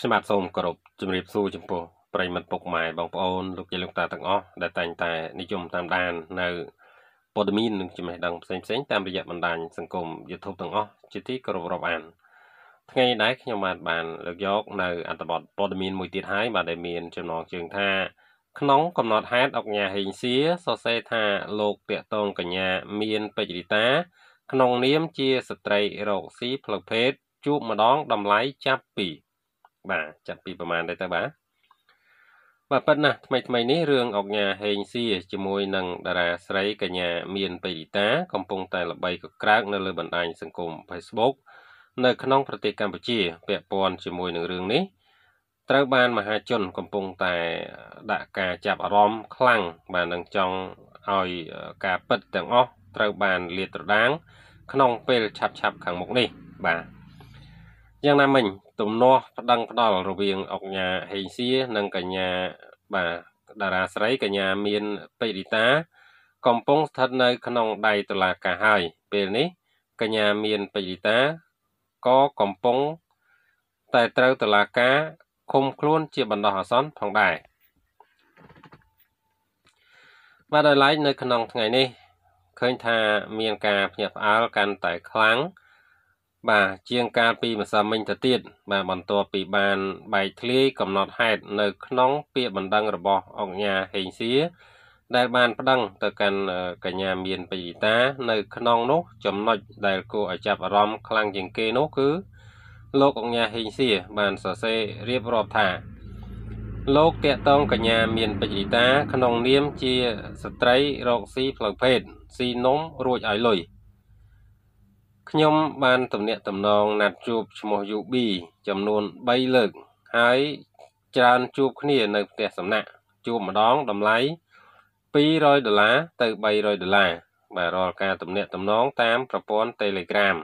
ខ្ញុំបាទសូមគោរពជំរាបសួរចំពោះប្រិមិត្តពុកម៉ែបងប្អូនលោកយាយលោកតាទាំងអស់ដែលតែងតែនិយមតាមដាននៅព័ត៌មាននិងចំណេះដឹងផ្សេងផ្សេង តាមរយៈបណ្ដាញសង្គម YouTube ទាំងអស់ជាទីគោរពរាប់អាន ថ្ងៃនេះដែរខ្ញុំបាទបានលើកយក នៅ អត្ថបទព័ត៌មានមួយទៀតហើយបាទដែលមានចំណងជើងថា ក្នុងកំណត់ហេតុអង្គញាហេងសៀសរសេរថាលោកតាកតងកញ្ញាមានពេជ្ររីតា ក្នុងនាមជាស្ត្រីរោគស៊ីផ្លូវភេទជួបម្ដងតម្លៃចាប់ពី2បាទចាប់ពីប្រហែលដែរតើបាទបាទប៉ុណ្ណាថ្មីថ្មីនេះរឿងអុកញ៉ាហេងសៀជាមួយ នឹង តារាស្រីកញ្ញាមានបេរីតាកំពុង តែល្បីកក្រើកនៅលើបណ្ដាញសង្គម Facebook នៅក្នុងប្រទេសកម្ពុជាពាក់ព័ន្ធជាមួយនឹងរឿងនេះត្រូវបានមហាជនកំពុងតែដាក់ការចាប់អារម្មណ៍ខ្លាំងបាទនឹងចង់ឲ្យការពិតទាំងអស់ត្រូវបានលាតត្រដាង ក្នុង ពេលឆាប់ៗខាងមុខនេះបាទយ៉ាងណាមិញទំនាស់ប្តឹងផ្ដាល់រវាងអង្គញាហេងសៀនិង កញ្ញាបាទតារាស្រីកញ្ញាមានពេរិតា កំពុងស្ថិតនៅ ក្នុងដៃតុលាការហើយពេលនេះ កញ្ញាមានពេរិតាក៏កំពុង តែត្រូវតុលាការឃុំខ្លួនជាបណ្ដោះអាសន្នផងដែរបាទដោយឡែកនៅក្នុងថ្ងៃនេះឃើញថាមានការភ្ញាក់ផ្អើលកាន់តែខ្លាំងបាទជាងកាលពីម្សិលមិញទៅទៀតបាទបន្ទាប់ពីបានបែកធ្លាយកំណត់ហេតុនៅក្នុងពាក្យបណ្ដឹងរបស់អង្គការហេងសៀដែលបានប្តឹងទៅកាន់កញ្ញាមានបយិតា នៅ ក្នុងនោះចំណុចដែលគួរឲ្យចាប់អារម្មណ៍ខ្លាំងជាងគេនោះគឺ លោកអង្គការហេងសៀបានសរសេររៀបរាប់ថា លោកតាកតងកញ្ញាមានបយិតា ក្នុងនាមជាស្ត្រីរកស៊ីផ្លូវភេទស៊ីនំរួចឲ្យលុយខ្ញុំបានទំនាក់ទំនងណាត់ជួបឈ្មោះ UB ចំនួន3លើកហើយច្រើនជួបគ្នានៅផ្ទះសំណាក់ជួបម្ដងតម្លៃ200ដុល្លារទៅ300ដុល្លារបាទរាល់ការទំនាក់ទំនងតាមប្រព័ន្ធ Telegram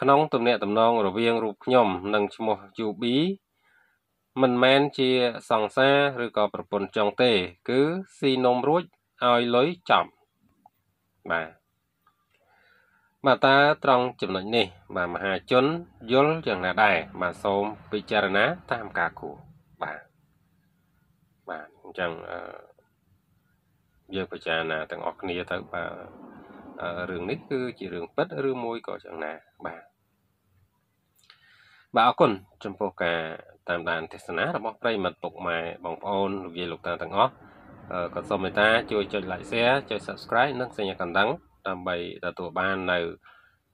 ក្នុងទំនាក់ទំនងរវាងរូបខ្ញុំនិងឈ្មោះ UB មិនមែនជាសង្សារឬក៏ប្រពន្ធចង់ទេ គឺស៊ីនំរួចឲ្យលុយចំបាទបាទតើត្រង់ចំណុចនេះបាទមហាជនយល់យ៉ាងណាដែរបាទសូមពិចារណា តាមការគួរបាទបាទអញ្ចឹងអឺយើងពិចារណាទាំងអស់គ្នាទៅបាទរឿងនេះគឺជារឿងពិតឬមួយក៏យ៉ាងណាបាទបាទអរគុណចំពោះការតាមដានទេសនារបស់ប្រិមិត្តពុកម៉ែបងប្អូនលោកយាយលោកតាទាំងអស់ក៏សូមមេត្តាជួយចុច like share ចុច subscribe និងសញ្ញាកណ្ដឹងដើម្បីទទួលបាននៅ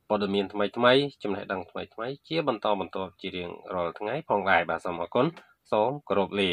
ព័ត៌មានថ្មីថ្មីចំណេះដឹងថ្មីថ្មីជាបន្តបន្ទាប់ជារៀងរាល់ថ្ងៃផងដែរបាទសូមអរគុណសូមគោរពលា